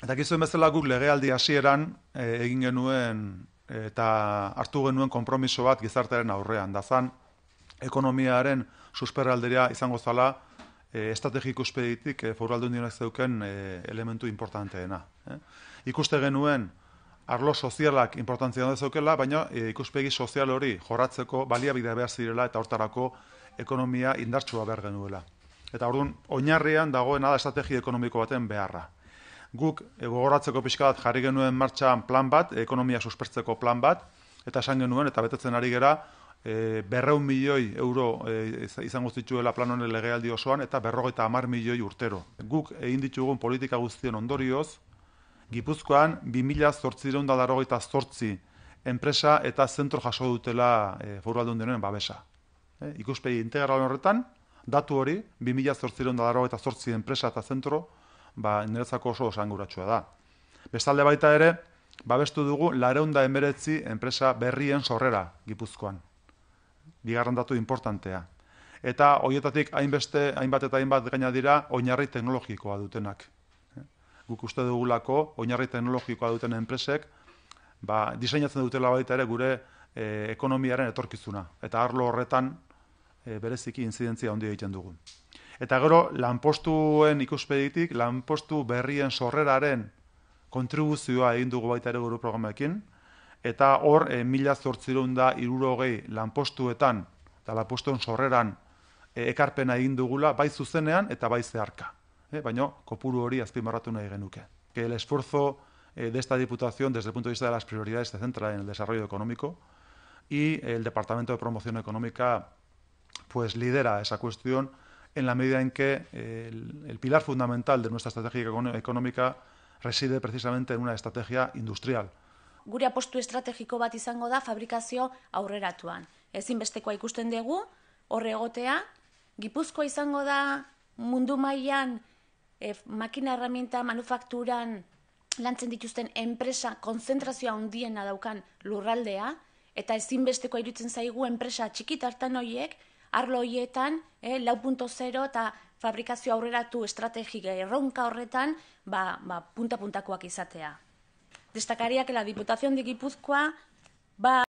Eta gizuen bezala guk legealdi hasieran eh, egin genuen eta hartu genuen konpromiso bat gizartearen aurrean. Dazan, ekonomiaren susperralderia izango zala e, eh, estrategik uspeditik e, eh, foru aldun zeuken elementu importanteena. E? Ikuste genuen, arlo sozialak importantzia da zeukela, baina ikuspegi sozial hori jorratzeko baliabidea behar zirela eta hortarako ekonomia indartsua behar genuela. Eta orduan, oinarrian dagoen ala estrategia ekonomiko baten beharra guk e, gogoratzeko pixka bat jarri genuen martxan plan bat, ekonomia suspertzeko plan bat, eta esan genuen, eta betetzen ari gera, e, berreun milioi euro e, izango zituela plan honen legealdi osoan, eta berrogeita amar milioi urtero. Guk egin ditugun politika guztien ondorioz, gipuzkoan, bi mila da darrogei zortzi enpresa eta zentro jaso dutela e, forualdun babesa. E, ikuspegi integral horretan, datu hori, bi mila da eta zortzi enpresa eta zentro, ba, niretzako oso osanguratsua da. Bestalde baita ere, babestu dugu lareunda emberetzi enpresa berrien sorrera gipuzkoan. Bigarren importantea. Eta horietatik hainbeste, hainbat eta hainbat gaina dira oinarri teknologikoa dutenak. Guk uste dugulako oinarri teknologikoa duten enpresek ba, diseinatzen dutela baita ere gure e, ekonomiaren etorkizuna. Eta arlo horretan e, bereziki inzidentzia ondia egiten dugu. Eta gero, lanpostuen ikuspeditik, lanpostu berrien sorreraren kontribuzioa egin dugu baita ere programekin, eta hor, e, mila zortzirun da irurogei lanpostuetan, eta lanpostuen sorreran eh, ekarpena egin dugula, bai zuzenean eta bai zeharka. E, eh, Baina, kopuru hori azpimarratu nahi genuke. Que el esfuerzo desta esta diputación desde el punto de vista de las prioridades se centra en el desarrollo económico y el Departamento de Promoción Económica pues lidera esa cuestión en la medida en que el, pilar fundamental de nuestra estrategia económica reside precisamente en una estrategia industrial. Gure apostu estrategiko bat izango da fabrikazio aurreratuan. Ezin bestekoa ikusten dugu, horre egotea, gipuzkoa izango da mundu mailan e, makina herramienta manufakturan lantzen dituzten enpresa konzentrazioa handiena daukan lurraldea, eta ezinbestekoa irutzen zaigu enpresa txikit hartan horiek, arlo hoietan, eh, 4.0 eta fabrikazio aurreratu estrategia erronka horretan, ba, ba, punta-puntakoak izatea. Destacaría que la Diputación de Gipuzkoa. ba...